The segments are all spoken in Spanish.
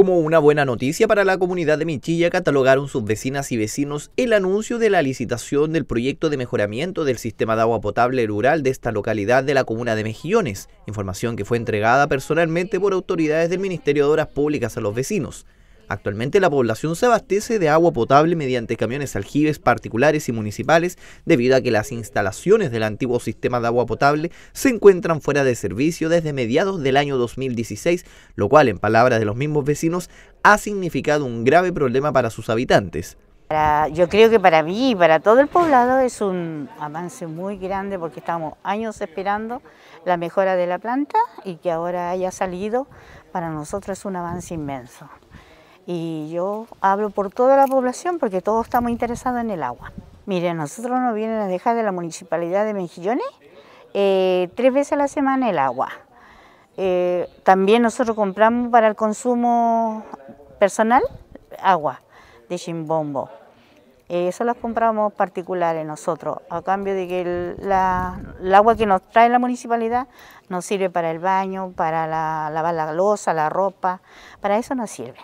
Como una buena noticia para la comunidad de Michilla, catalogaron sus vecinas y vecinos el anuncio de la licitación del proyecto de mejoramiento del sistema de agua potable rural de esta localidad de la comuna de Mejillones, información que fue entregada personalmente por autoridades del Ministerio de Obras Públicas a los vecinos. Actualmente la población se abastece de agua potable mediante camiones aljibes particulares y municipales debido a que las instalaciones del antiguo sistema de agua potable se encuentran fuera de servicio desde mediados del año 2016, lo cual, en palabras de los mismos vecinos, ha significado un grave problema para sus habitantes. yo creo que para mí y para todo el poblado es un avance muy grande porque estamos años esperando la mejora de la planta y que ahora haya salido, para nosotros es un avance inmenso. Y yo hablo por toda la población porque todos estamos interesados en el agua. Mire, nosotros nos vienen a dejar de la municipalidad de Mejillones eh, tres veces a la semana el agua. Eh, también nosotros compramos para el consumo personal agua de chimbombo. Eh, eso las compramos particulares nosotros, a cambio de que el, agua que nos trae la municipalidad nos sirve para el baño, para la, lavar la losa, la ropa, para eso nos sirve.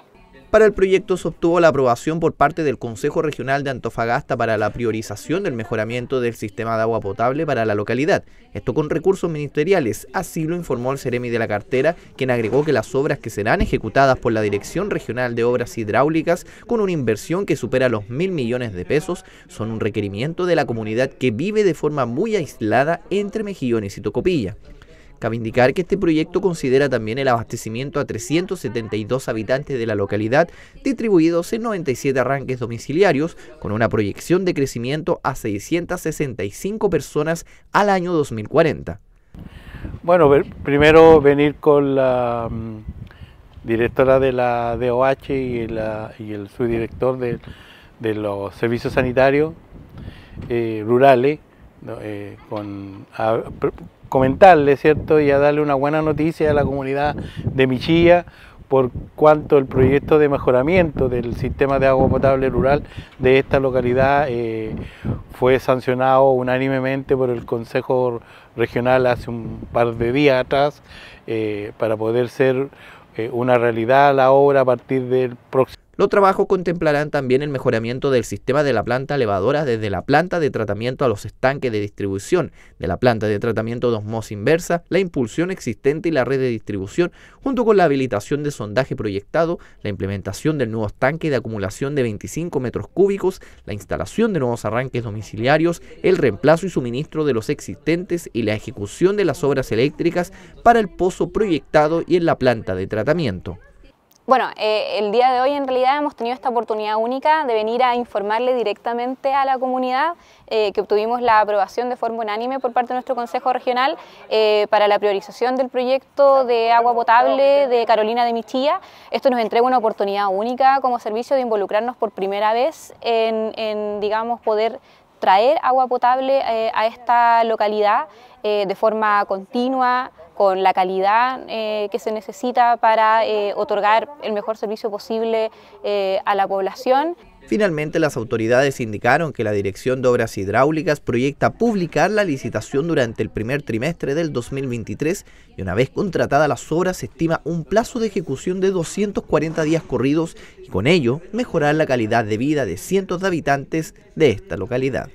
Para el proyecto se obtuvo la aprobación por parte del Consejo Regional de Antofagasta para la priorización del mejoramiento del sistema de agua potable para la localidad, esto con recursos ministeriales, así lo informó el Ceremi de la cartera, quien agregó que las obras que serán ejecutadas por la Dirección Regional de Obras Hidráulicas, con una inversión que supera los mil millones de pesos, son un requerimiento de la comunidad que vive de forma muy aislada entre Mejillones y Tocopilla. Cabe indicar que este proyecto considera también el abastecimiento a 372 habitantes de la localidad, distribuidos en 97 arranques domiciliarios, con una proyección de crecimiento a 665 personas al año 2040. Bueno, primero venir con la mm, directora de la DOH y, el subdirector de, los servicios sanitarios eh, rurales eh, con, a, comentarle, ¿cierto? Y a darle una buena noticia a la comunidad de Michilla por cuanto el proyecto de mejoramiento del sistema de agua potable rural de esta localidad eh, fue sancionado unánimemente por el Consejo Regional hace un par de días atrás eh, para poder ser una realidad la obra a partir del próximo. Los trabajos contemplarán también el mejoramiento del sistema de la planta elevadora desde la planta de tratamiento a los estanques de distribución, de la planta de tratamiento dos mos inversa, la impulsión existente y la red de distribución, junto con la habilitación de sondaje proyectado, la implementación del nuevo estanque de acumulación de 25 metros cúbicos, la instalación de nuevos arranques domiciliarios, el reemplazo y suministro de los existentes y la ejecución de las obras eléctricas para el pozo proyectado y en la planta de tratamiento. Bueno, eh, el día de hoy en realidad hemos tenido esta oportunidad única de venir a informarle directamente a la comunidad eh, que obtuvimos la aprobación de forma unánime por parte de nuestro Consejo Regional eh, para la priorización del proyecto de agua potable de Carolina de Michilla. Esto nos entrega una oportunidad única como servicio de involucrarnos por primera vez en, en digamos, poder traer agua potable a esta localidad de forma continua, con la calidad eh, que se necesita para eh, otorgar el mejor servicio posible eh, a la población. Finalmente, las autoridades indicaron que la Dirección de Obras Hidráulicas proyecta publicar la licitación durante el primer trimestre del 2023 y una vez contratadas las obras se estima un plazo de ejecución de 240 días corridos y con ello mejorar la calidad de vida de cientos de habitantes de esta localidad.